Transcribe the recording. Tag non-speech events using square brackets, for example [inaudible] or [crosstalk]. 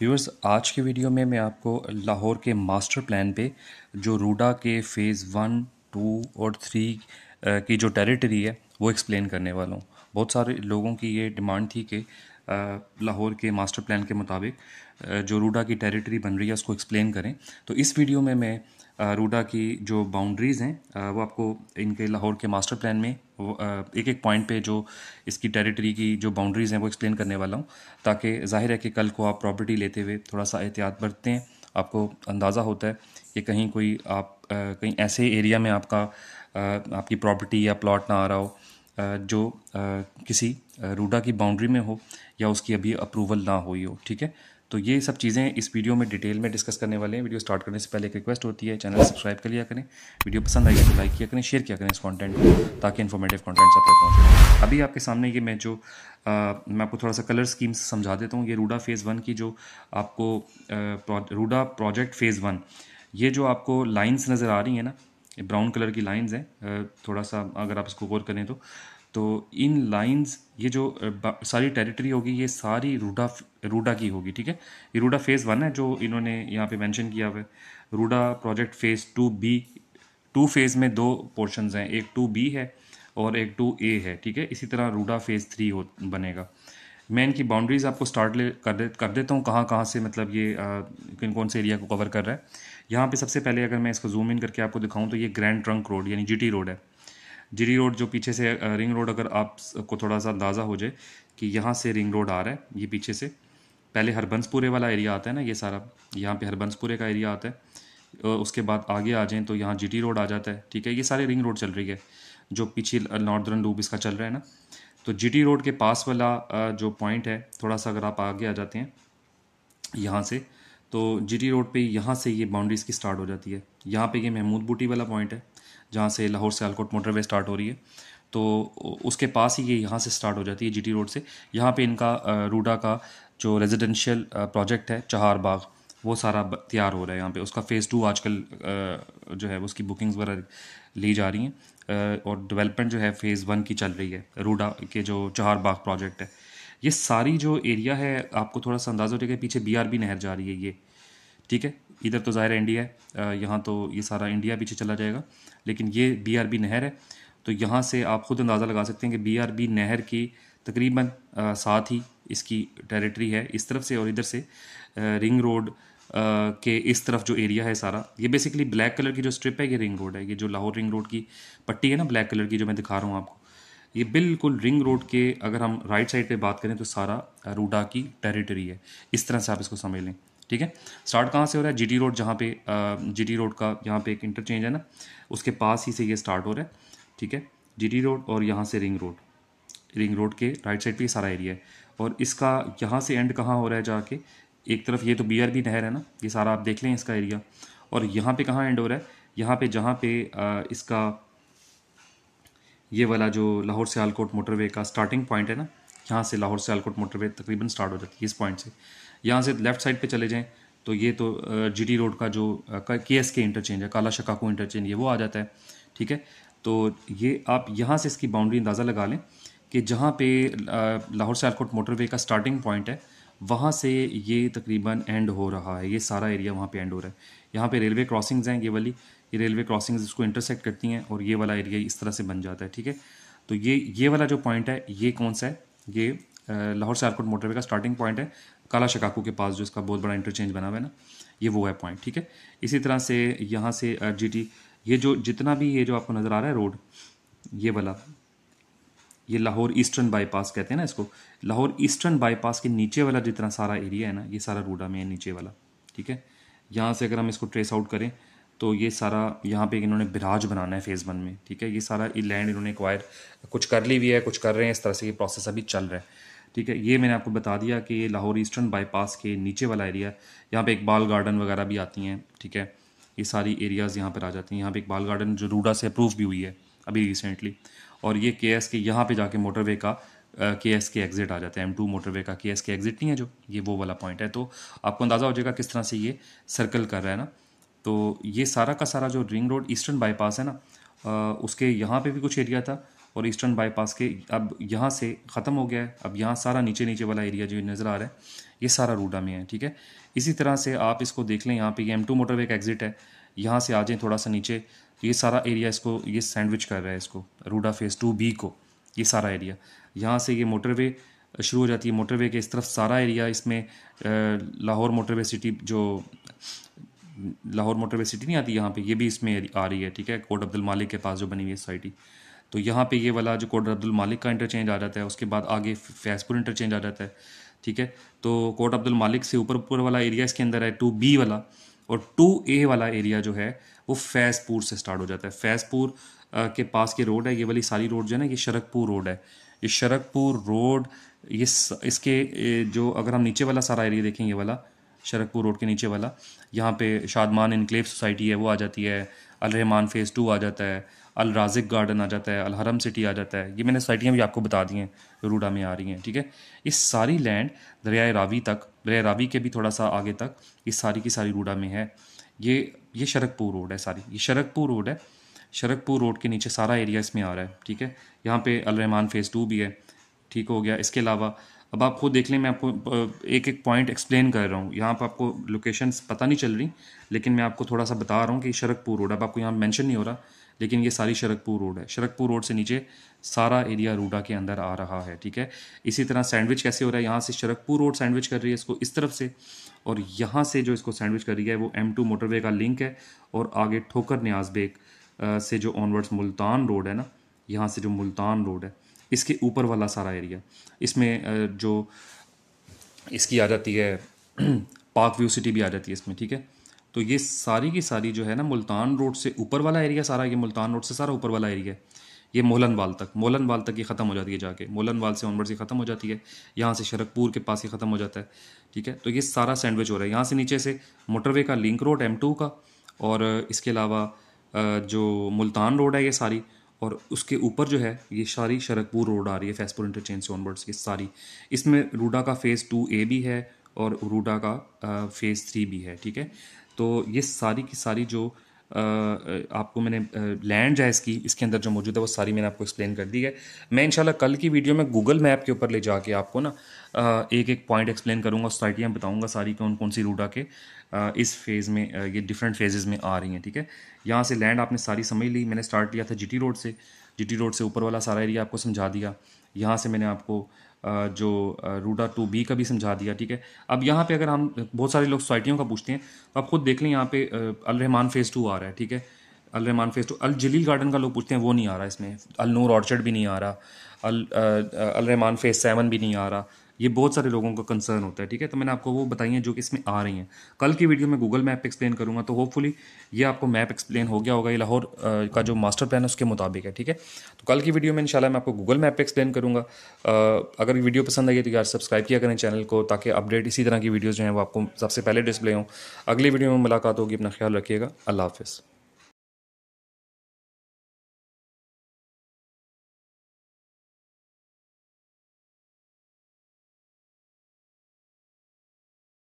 viewers आज के video में मैं आपको लाहौर के मास्टर प्लान पे जो रूडा के फ़ेज़ वन टू और थ्री की जो टेरिटरी है वो एक्सप्लेन करने वाला हूँ बहुत सारे लोगों की ये डिमांड थी कि लाहौर के मास्टर प्लान के मुताबिक जो रूडा की टेरिटरी बन रही है उसको एक्सप्लेन करें तो इस वीडियो में मैं रूडा की जो बाउंड्रीज़ हैं वो आपको इनके लाहौर के मास्टर प्लान में एक एक पॉइंट पे जो इसकी टेरिटरी की जो बाउंड्रीज़ हैं वो एक्सप्लेन करने वाला हूँ ताकि जाहिर है कि कल को आप प्रॉपर्टी लेते हुए थोड़ा सा एहतियात बरतें हैं आपको अंदाज़ा होता है कि कहीं कोई आप कहीं ऐसे एरिया में आपका आपकी प्रॉपर्टी या प्लॉट ना आ रहा हो जो किसी रूडा की बाउंड्री में हो या उसकी अभी अप्रूवल ना हुई हो ठीक है तो ये सब चीज़ें इस वीडियो में डिटेल में डिस्कस करने वाले हैं वीडियो स्टार्ट करने से पहले एक रिक्वेस्ट होती है चैनल सब्सक्राइब कर लिया करें वीडियो पसंद आई तो लाइक किया करें शेयर किया करें इस कॉन्टेंट को ताकि इन्फॉर्मेटिव कॉन्टेंट्स सब तक पहुँचे अभी आपके सामने ये मैं जो आ, मैं आपको थोड़ा सा कलर स्कीम्स समझा देता हूँ ये रूडा फेज़ वन की जो आपको रूडा प्रोजेक्ट फेज़ वन ये जो आपको लाइन्स नज़र आ रही हैं ना ब्राउन कलर की लाइन्स हैं थोड़ा सा अगर आप इसको गौर करें तो तो इन लाइंस ये जो सारी टेरिटरी होगी ये सारी रूडा रूडा की होगी ठीक है ये रूडा फेज़ वन है जो इन्होंने यहाँ पे मेंशन किया हुआ है RUDA project phase two B two phase में दो पोर्शन हैं एक टू बी है और एक टू ए है ठीक है इसी तरह रूडा फेज़ थ्री हो बनेगा मैं इनकी बाउंड्रीज़ आपको स्टार्ट ले कर दे कर देता हूँ कहाँ कहाँ से मतलब ये किन कौन से एरिया को कवर कर रहा है यहाँ पे सबसे पहले अगर मैं इसको जूम इन करके आपको दिखाऊँ तो ये ग्रैंड ट्रंक रोड यानी जीटी रोड है जिरी रोड जो पीछे से रिंग रोड अगर आप को थोड़ा सा अंदाज़ा हो जाए कि यहाँ से रिंग रोड आ रहा है ये पीछे से पहले हरबंसपुरे वाला एरिया आता है ना ये सारा यहाँ पे हरबंसपुरे का एरिया आता है उसके बाद आगे आ जाएँ तो यहाँ जी रोड आ जाता है ठीक है ये सारे रिंग रोड चल रही है जो पीछे नॉर्दर्न लूप इसका चल रहा है ना तो जी रोड के पास वाला जो पॉइंट है थोड़ा सा अगर आप आगे आ जाते हैं यहाँ से तो जी रोड पर यहाँ से ये बाउंड्रीज़ की स्टार्ट हो जाती है यहाँ पर ये महमूद बूटी वाला पॉइंट है जहाँ से लाहौर सियालकोट मोटरवे स्टार्ट हो रही है तो उसके पास ही ये यहाँ से स्टार्ट हो जाती है जीटी रोड से यहाँ पे इनका रूडा का जो रेजिडेंशियल प्रोजेक्ट है चहार बाग वो सारा तैयार हो रहा है यहाँ पे उसका फ़ेज़ टू आजकल जो है उसकी बुकिंग्स वगैरह ली जा रही हैं और डेवलपमेंट जो है फ़ेज़ वन की चल रही है रूडा के जो चहार बाग प्रोजेक्ट है ये सारी जो एरिया है आपको थोड़ा सा अंदाज़ा हो जाएगा पीछे बी आर बी नहर जा रही है ये ठीक है इधर तो ज़ाहिर इंडिया है यहाँ तो ये सारा इंडिया पीछे चला जाएगा लेकिन ये बी नहर है तो यहाँ से आप ख़ुद अंदाज़ा लगा सकते हैं कि बी नहर की तकरीबन साथ ही इसकी टेरिटरी है इस तरफ से और इधर से रिंग रोड के इस तरफ जो एरिया है सारा ये बेसिकली ब्लैक कलर की जो स्ट्रिप है ये रिंग रोड है ये जो लाहौर रिंग रोड की पट्टी है ना ब्लैक कलर की जो मैं दिखा रहा हूँ आपको ये बिल्कुल रिंग रोड के अगर हम राइट साइड पे बात करें तो सारा रूडा की टेरिटरी है इस तरह से आप इसको समझ लें ठीक है स्टार्ट कहाँ से हो रहा है जीटी रोड जहाँ पे जीटी रोड का यहाँ पे एक इंटरचेंज है ना उसके पास ही से ये स्टार्ट हो रहा है ठीक है जीटी रोड और यहाँ से रिंग रोड रिंग रोड के राइट साइड पे सारा एरिया है और इसका यहाँ से एंड कहाँ हो रहा है जाके एक तरफ ये तो बी नहर है ना ये सारा आप देख लें इसका एरिया और यहाँ पर कहाँ एंड हो रहा है यहाँ पर जहाँ पे इसका ये वाला जो लाहौर सियालकोट मोटरवे का स्टार्टिंग पॉइंट है ना यहाँ से लाहौर से सियालकोट मोटरवे तकरीबन स्टार्ट हो जाती है इस पॉइंट से यहाँ से लेफ्ट साइड पे चले जाएँ तो ये तो जीटी रोड का जो के एस के इंटरचेंज है काला शकाकू इंटरचेंज ये वो आ जाता है ठीक है तो ये आप यहाँ से इसकी बाउंड्री अंदाज़ा लगा लें कि जहाँ पे लाहौर सियालकोट मोटरवे का स्टार्टिंग पॉइंट है वहाँ से ये तकरीबन एंड हो रहा है ये सारा एरिया वहाँ पे एंड हो रहा है यहाँ पे रेलवे क्रॉसिंग्स हैं ये वाली ये रेलवे क्रॉसिंग्स इसको इंटरसेक्ट करती हैं और ये वाला एरिया इस तरह से बन जाता है ठीक है तो ये ये वाला जो पॉइंट है ये कौन सा है ये लाहौर सियालकोट मोटरवे का स्टार्टिंग पॉइंट है काला शिकाकू के पास जो इसका बहुत बड़ा इंटरचेंज बना हुआ है ना ये वो है पॉइंट ठीक है इसी तरह से यहाँ से जी ये जो जितना भी ये जो आपको नज़र आ रहा है रोड ये वाला ये लाहौर ईस्टर्न बाईपास कहते हैं ना इसको लाहौर ईस्टर्न बाईपास के नीचे वाला जितना सारा एरिया है ना ये सारा रूडा में है नीचे वाला ठीक है यहाँ से अगर हम इसको ट्रेस आउट करें तो ये सारा यहाँ पे इन्होंने बिराज बनाना है फ़ेज़ वन में ठीक है ये सारा लैंड इन्होंने एक्वायर कुछ कर ली हुई है कुछ कर रहे हैं इस तरह से ये प्रोसेस अभी चल रहा है ठीक है ये मैंने आपको बता दिया कि ये लाहौर ईस्टर्न बाईपास के नीचे वाला एरिया है यहाँ पे इकबाल गार्डन वगैरह भी आती हैं ठीक है ये सारी एरियाज़ यहाँ पर आ जाती हैं यहाँ पे इकबाल गार्डन जो रूडा से अप्रूव भी हुई है अभी रिसेंटली और ये के एस के यहाँ पर जाके मोटरवे का के एस के एग्ज़िट आ जाता है एम टू वे का के एस के एग्ज़िट नहीं है जो ये वो वाला पॉइंट है तो आपको अंदाज़ा हो जाएगा किस तरह से ये सर्कल कर रहा है ना तो ये सारा का सारा जो रिंग रोड ईस्टर्न बाईपास है ना उसके यहाँ पर भी कुछ एरिया था और ईस्टर्न बाईपास के अब यहाँ से ख़त्म हो गया है अब यहाँ सारा नीचे नीचे वाला एरिया जो नज़र आ रहा है ये सारा रूडा में है ठीक है इसी तरह से आप इसको देख लें यहाँ पे ये एम टू मोटरवे का एग्ज़िट है यहाँ से आ जाएँ थोड़ा सा नीचे ये सारा एरिया इसको ये सैंडविच कर रहा है इसको रूडा फेज़ टू बी को ये सारा एरिया यहाँ से ये मोटरवे शुरू हो जाती है मोटरवे के इस तरफ सारा एरिया इसमें लाहौर मोटरवे सिटी जो लाहौर मोटरवे सिटी नहीं आती यहाँ पे ये भी इसमें आ रही है ठीक है कोट अब्दुल मालिक के पास जो बनी हुई है सोसाइटी तो यहाँ पे ये वाला जो कोट अब्दुल मालिक का इंटरचेंज आ जाता है उसके बाद आगे फैजपुर इंटरचेंज आ जाता है ठीक है तो कोट अब्दुल मालिक से ऊपर ऊपर वाला एरिया इसके अंदर है टू बी वाला और टू ए वाला एरिया जो है वो फैज़पुर से स्टार्ट हो जाता है फैज़पुर के पास के रोड है ये वाली सारी रोड जो है ना ये शरकपुर रोड है ये शरकपुर रोड ये इसके जो अगर हम नीचे वाला सारा एरिया देखेंगे वाला शरकपुर रोड के नीचे वाला यहाँ पे शादमान इनक्लेव सोसाइटी है वो आ जाती है अलरहमान फ़ेज़ टू आ जाता है अल राजिक गार्डन आ जाता है अल हरम सिटी आ जाता है ये मैंने सोसाइटियाँ भी आपको बता दी हैं रूडा में आ रही हैं ठीक है इस सारी लैंड दरियाए रावी तक दरिया रावी के भी थोड़ा सा आगे तक इस सारी की सारी रूडा में है ये ये शरकपुर रोड है सारी ये शरकपुर रोड है शरकपुर रोड के नीचे सारा एरिया इसमें आ रहा है ठीक है यहाँ पे अलरहमान फ़ेज़ टू भी है ठीक हो गया इसके अलावा अब आप खुद देख लें मैं आपको एक एक पॉइंट एक्सप्लेन कर रहा हूँ यहाँ पर आपको लोकेशंस पता नहीं चल रही लेकिन मैं आपको थोड़ा सा बता रहा हूँ कि शरकपुर रोड अब आपको यहाँ मैंशन नहीं हो रहा लेकिन ये सारी शरकपुर रोड है शरकपुर रोड से नीचे सारा एरिया रूडा के अंदर आ रहा है ठीक है इसी तरह सैंडविच कैसे हो रहा है यहाँ से शरकपुर रोड सैंडविच कर रही है इसको इस तरफ से और यहाँ से जो इसको सैंडविच कर रही है वो एम टू मोटरवे का लिंक है और आगे ठोकर न्याज बेग से जो ऑनवर्ड्स मुल्तान रोड है ना यहाँ से जो मुल्तान रोड है इसके ऊपर वाला सारा एरिया इसमें जो इसकी आ जाती है [clears throat] पार्क व्यू सिटी भी आ जाती है इसमें ठीक है तो ये सारी की सारी जो है ना मुल्तान रोड से ऊपर वाला एरिया सारा ये मुल्तान रोड से सारा ऊपर वाला एरिया है ये मोलनवाल तक मोलनवाल तक ये ख़त्म हो जाती है जाके मोलनवाल से ऑनवर्ड से ख़त्म हो जाती है यहाँ से शरकपुर के पास ही ख़त्म हो जाता है ठीक है तो ये सारा सैंडविच हो रहा है यहाँ से नीचे से मोटरवे का लिंक रोड एम टू का और इसके अलावा जो मुल्तान रोड है ये सारी और उसके ऊपर जो है ये सारी शरकपुर रोड आ रही है फैसपुर इंटरचेंज से ऑनवर्ड्स ये सारी इसमें रूडा का फ़ेज़ टू ए भी है और रूडा का फ़ेज़ थ्री भी है ठीक है तो ये सारी की सारी जो आपको मैंने लैंड है इसकी इसके अंदर जो मौजूद है वो सारी मैंने आपको एक्सप्लेन कर दी है मैं इंशाल्लाह कल की वीडियो में गूगल मैप के ऊपर ले जाके आपको ना एक एक पॉइंट एक्सप्लेन करूँगा सोसाइटियाँ बताऊँगा सारी कौन कौन सी रूट आके इस फेज़ में ये डिफरेंट फेजेज़ में आ रही हैं ठीक है यहाँ से लैंड आपने सारी समझ ली मैंने स्टार्ट लिया था टी रोड से टी रोड से ऊपर वाला सारा एरिया आपको समझा दिया यहाँ से मैंने आपको जो रूडा टू बी का भी समझा दिया ठीक है अब यहाँ पे अगर हम बहुत सारे लोग सोसाइटियों का पूछते हैं तो आप खुद देख लें यहाँ पे अल रहमान फेज़ टू आ रहा है ठीक है Al Rahman phase two Al Jalil garden का लोग पूछते हैं वो नहीं आ रहा इसमें अल नूर ऑर्चर्ड भी नहीं आ रहा अल अल रहमान फेज़ सेवन भी नहीं आ रहा ये बहुत सारे लोगों का कंसर्न होता है ठीक है तो मैंने आपको वो बताई हैं जो कि इसमें आ रही हैं कल की वीडियो में गूगल मैप एक्सप्लेन करूँगा तो होपफुली ये आपको मैप एक्सप्लेन हो गया होगा ये लाहौर का जो मास्टर प्लान है उसके मुताबिक है ठीक है तो कल की वीडियो में इंशाल्लाह मैं आपको गूगल मैप एक्सप्लेन करूँगा अगर वीडियो पसंद आई तो यार सब्सक्राइब किया करें चैनल को ताकि अपडेट इसी तरह की वीडियोज़ जो हैं वो आपको सबसे पहले डिस्प्ले हों अगली वीडियो में मुलाकात होगी अपना ख्याल रखिएगा अल्लाह हाफिज़